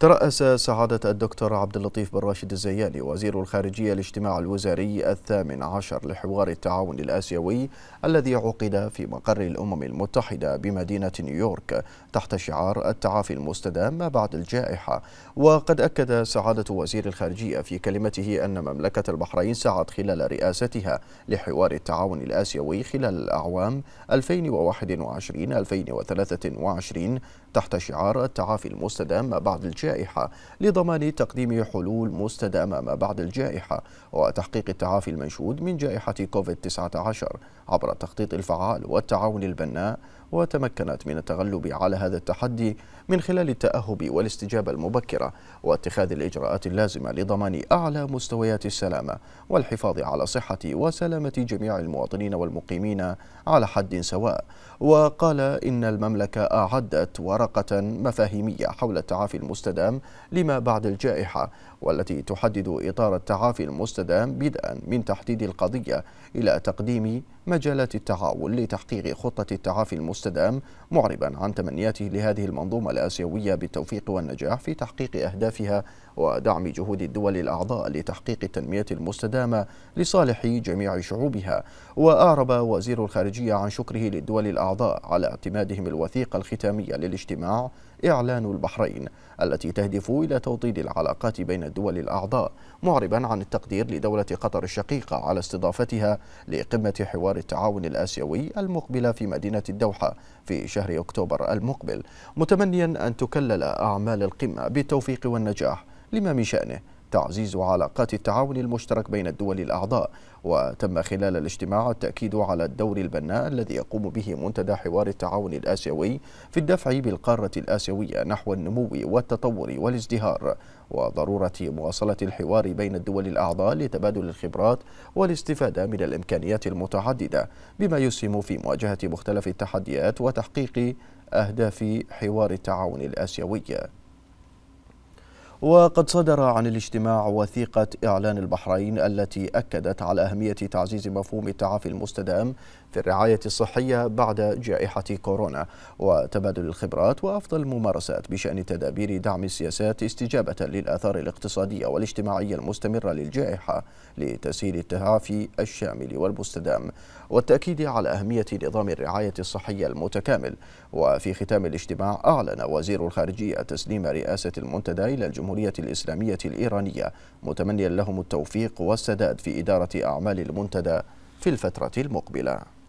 ترأس سعادة الدكتور عبد اللطيف بن راشد الزياني وزير الخارجية الاجتماع الوزاري الثامن عشر لحوار التعاون الآسيوي الذي عقد في مقر الأمم المتحدة بمدينة نيويورك تحت شعار التعافي المستدام ما بعد الجائحة وقد أكد سعادة وزير الخارجية في كلمته أن مملكة البحرين سعت خلال رئاستها لحوار التعاون الآسيوي خلال الأعوام 2021-2023 تحت شعار التعافي المستدام ما بعد الجائحة الجائحة لضمان تقديم حلول مستدامة ما بعد الجائحة وتحقيق التعافي المنشود من جائحة كوفيد-19 عبر التخطيط الفعال والتعاون البناء وتمكنت من التغلب على هذا التحدي من خلال التأهب والاستجابة المبكرة واتخاذ الإجراءات اللازمة لضمان أعلى مستويات السلامة والحفاظ على صحة وسلامة جميع المواطنين والمقيمين على حد سواء وقال إن المملكة أعدت ورقة مفاهيمية حول التعافي المستدام لما بعد الجائحة والتي تحدد إطار التعافي المستدام بدءا من تحديد القضية إلى تقديم مجالات التعاون لتحقيق خطة التعافي المستدام معربا عن تمنياته لهذه المنظومة الآسيوية بالتوفيق والنجاح في تحقيق أهدافها ودعم جهود الدول الأعضاء لتحقيق التنمية المستدامة لصالح جميع شعوبها وأعرب وزير الخارجية عن شكره للدول الأعضاء على اعتمادهم الوثيقة الختامية للاجتماع إعلان البحرين التي تهدف إلى توطيد العلاقات بين الدول الأعضاء معربا عن التقدير لدولة قطر الشقيقة على استضافتها لقمة حوار مشوار التعاون الآسيوي المقبلة في مدينة الدوحة في شهر أكتوبر المقبل متمنيا أن تكلل أعمال القمة بالتوفيق والنجاح لما من شأنه تعزيز علاقات التعاون المشترك بين الدول الأعضاء وتم خلال الاجتماع التأكيد على الدور البناء الذي يقوم به منتدى حوار التعاون الآسيوي في الدفع بالقارة الآسيوية نحو النمو والتطور والازدهار وضرورة مواصلة الحوار بين الدول الأعضاء لتبادل الخبرات والاستفادة من الإمكانيات المتعددة بما يسهم في مواجهة مختلف التحديات وتحقيق أهداف حوار التعاون الآسيوي وقد صدر عن الاجتماع وثيقة إعلان البحرين التي أكدت على أهمية تعزيز مفهوم التعافي المستدام في الرعاية الصحية بعد جائحة كورونا وتبادل الخبرات وأفضل الممارسات بشأن تدابير دعم السياسات استجابة للآثار الاقتصادية والاجتماعية المستمرة للجائحة لتسهيل التعافي الشامل والمستدام والتأكيد على أهمية نظام الرعاية الصحية المتكامل وفي ختام الاجتماع أعلن وزير الخارجية تسليم رئاسة المنتدى إلى الجمهور الجمهورية الإسلامية الإيرانية متمنيا لهم التوفيق والسداد في إدارة أعمال المنتدى في الفترة المقبلة